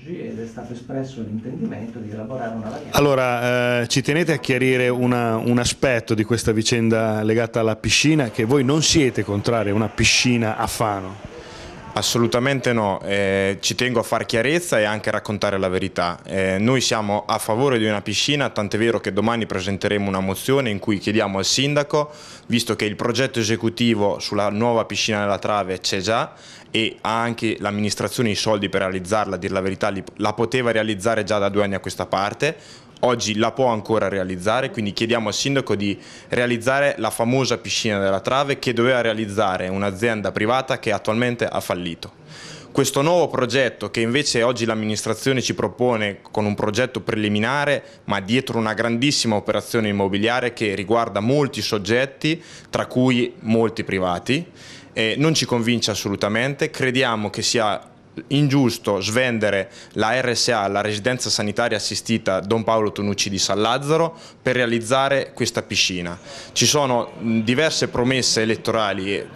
oggi ed è stato espresso l'intendimento di elaborare una variante. Allora, eh, ci tenete a chiarire una, un aspetto di questa vicenda legata alla piscina, che voi non siete contrari a una piscina a Fano? Assolutamente no, eh, ci tengo a far chiarezza e anche a raccontare la verità. Eh, noi siamo a favore di una piscina, tant'è vero che domani presenteremo una mozione in cui chiediamo al sindaco, visto che il progetto esecutivo sulla nuova piscina della Trave c'è già e ha anche l'amministrazione i soldi per realizzarla, a dire la verità, la poteva realizzare già da due anni a questa parte, oggi la può ancora realizzare, quindi chiediamo al sindaco di realizzare la famosa piscina della Trave che doveva realizzare un'azienda privata che attualmente ha fallito. Questo nuovo progetto che invece oggi l'amministrazione ci propone con un progetto preliminare ma dietro una grandissima operazione immobiliare che riguarda molti soggetti, tra cui molti privati, eh, non ci convince assolutamente, crediamo che sia ingiusto svendere la RSA, la residenza sanitaria assistita Don Paolo Tonucci di San Lazzaro, per realizzare questa piscina. Ci sono diverse promesse elettorali,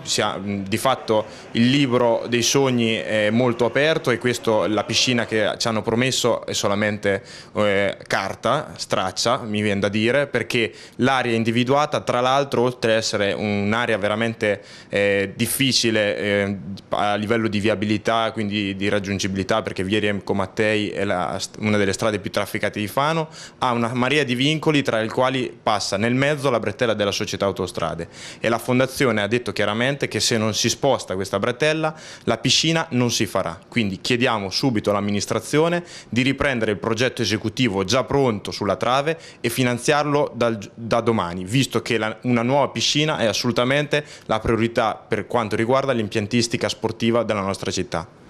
di fatto il libro dei sogni è molto aperto e questo, la piscina che ci hanno promesso è solamente eh, carta, straccia, mi viene da dire, perché l'area individuata tra l'altro oltre ad essere un'area veramente eh, difficile eh, a livello di viabilità, quindi di, raggiungibilità perché via Remco Mattei è la, una delle strade più trafficate di Fano, ha una marea di vincoli tra i quali passa nel mezzo la bretella della società autostrade e la fondazione ha detto chiaramente che se non si sposta questa bretella la piscina non si farà, quindi chiediamo subito all'amministrazione di riprendere il progetto esecutivo già pronto sulla trave e finanziarlo dal, da domani, visto che la, una nuova piscina è assolutamente la priorità per quanto riguarda l'impiantistica sportiva della nostra città.